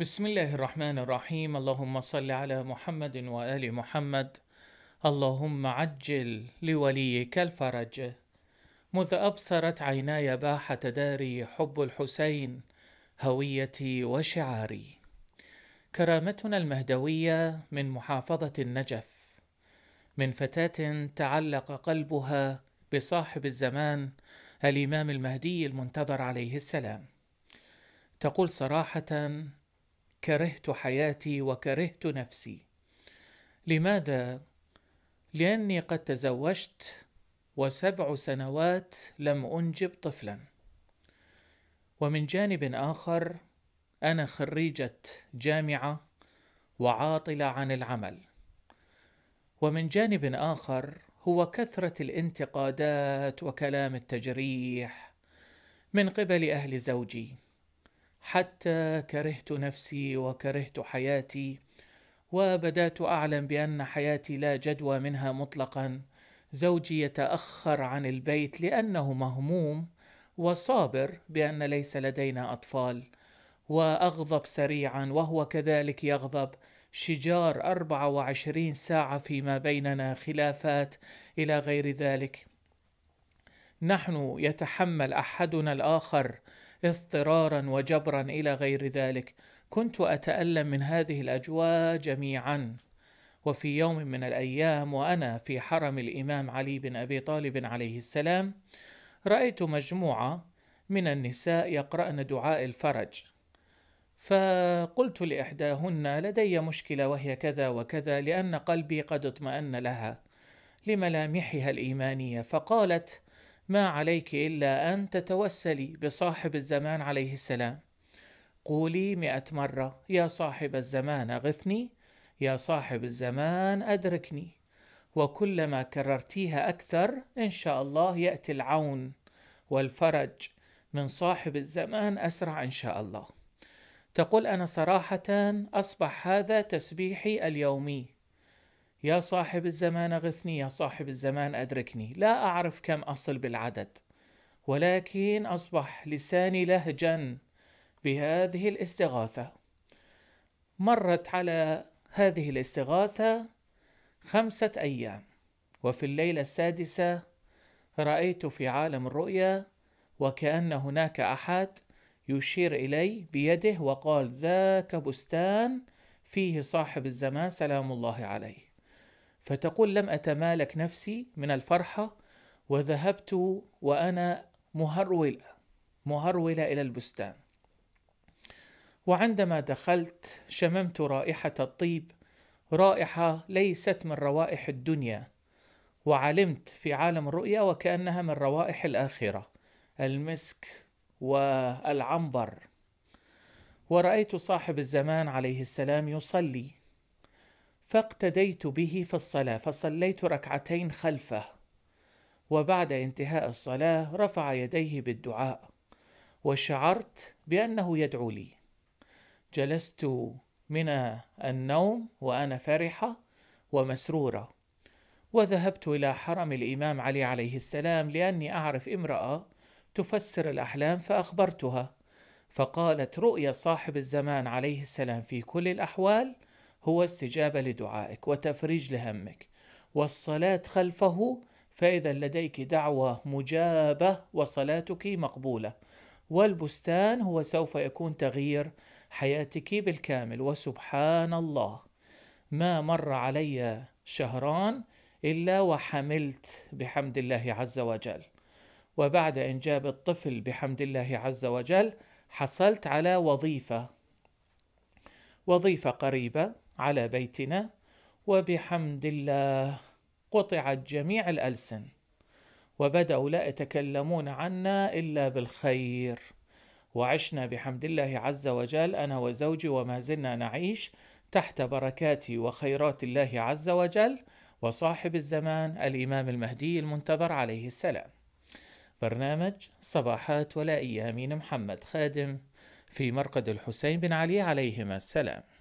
بسم الله الرحمن الرحيم اللهم صل على محمد وآل محمد اللهم عجل لوليك الفرج مذ أبصرت عيناي باح تداري حب الحسين هويتي وشعاري كرامتنا المهدوية من محافظة النجف من فتاة تعلق قلبها بصاحب الزمان الإمام المهدي المنتظر عليه السلام تقول صراحة كرهت حياتي وكرهت نفسي لماذا لاني قد تزوجت وسبع سنوات لم انجب طفلا ومن جانب اخر انا خريجه جامعه وعاطله عن العمل ومن جانب اخر هو كثره الانتقادات وكلام التجريح من قبل اهل زوجي حتى كرهت نفسي وكرهت حياتي وبدات اعلم بان حياتي لا جدوى منها مطلقا زوجي يتاخر عن البيت لانه مهموم وصابر بان ليس لدينا اطفال واغضب سريعا وهو كذلك يغضب شجار 24 ساعة فيما بيننا خلافات إلى غير ذلك. نحن يتحمل أحدنا الآخر اضطرارا وجبرا الى غير ذلك كنت اتالم من هذه الاجواء جميعا وفي يوم من الايام وانا في حرم الامام علي بن ابي طالب عليه السلام رايت مجموعه من النساء يقرأن دعاء الفرج فقلت لإحداهن لدي مشكلة وهي كذا وكذا لأن قلبي قد اطمأن لها لملامحها الإيمانية فقالت ما عليك إلا أن تتوسلي بصاحب الزمان عليه السلام قولي مئة مرة يا صاحب الزمان أغثني يا صاحب الزمان أدركني وكلما كررتيها أكثر إن شاء الله يأتي العون والفرج من صاحب الزمان أسرع إن شاء الله تقول أنا صراحة أصبح هذا تسبيحي اليومي يا صاحب الزمان غثني يا صاحب الزمان أدركني لا أعرف كم أصل بالعدد ولكن أصبح لساني لهجا بهذه الاستغاثة مرت على هذه الاستغاثة خمسة أيام وفي الليلة السادسة رأيت في عالم الرؤيا وكأن هناك أحد يشير إلي بيده وقال ذاك بستان فيه صاحب الزمان سلام الله عليه فتقول لم أتمالك نفسي من الفرحة وذهبت وأنا مهرولة مهرولة إلى البستان وعندما دخلت شممت رائحة الطيب رائحة ليست من روائح الدنيا وعلمت في عالم الرؤيا وكأنها من روائح الآخرة المسك والعنبر ورأيت صاحب الزمان عليه السلام يصلي فاقتديت به في الصلاه فصليت ركعتين خلفه وبعد انتهاء الصلاه رفع يديه بالدعاء وشعرت بانه يدعو لي جلست من النوم وانا فرحه ومسروره وذهبت الى حرم الامام علي عليه السلام لاني اعرف امراه تفسر الاحلام فاخبرتها فقالت رؤيا صاحب الزمان عليه السلام في كل الاحوال هو استجابه لدعائك وتفريج لهمك والصلاه خلفه فاذا لديك دعوه مجابه وصلاتك مقبوله والبستان هو سوف يكون تغيير حياتك بالكامل وسبحان الله ما مر علي شهران الا وحملت بحمد الله عز وجل وبعد انجاب الطفل بحمد الله عز وجل حصلت على وظيفه وظيفه قريبه على بيتنا وبحمد الله قطعت جميع الألسن وبدأوا لا يتكلمون عنا إلا بالخير وعشنا بحمد الله عز وجل أنا وزوجي وما زلنا نعيش تحت بركات وخيرات الله عز وجل وصاحب الزمان الإمام المهدي المنتظر عليه السلام برنامج صباحات ولا أيامين محمد خادم في مرقد الحسين بن علي عليهما السلام